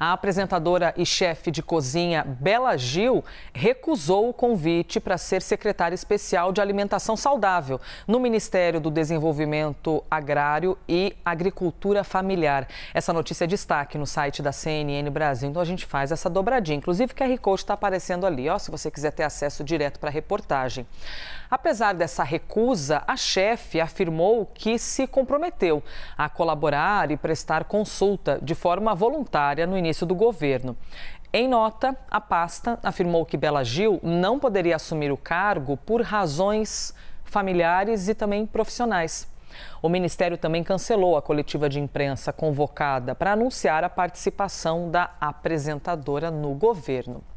A apresentadora e chefe de cozinha Bela Gil recusou o convite para ser secretária especial de Alimentação Saudável no Ministério do Desenvolvimento Agrário e Agricultura Familiar. Essa notícia é destaque no site da CNN Brasil, então a gente faz essa dobradinha. Inclusive, o QR Code está aparecendo ali, ó, se você quiser ter acesso direto para a reportagem. Apesar dessa recusa, a chefe afirmou que se comprometeu a colaborar e prestar consulta de forma voluntária no início do governo. Em nota, a pasta afirmou que Bela Gil não poderia assumir o cargo por razões familiares e também profissionais. O ministério também cancelou a coletiva de imprensa convocada para anunciar a participação da apresentadora no governo.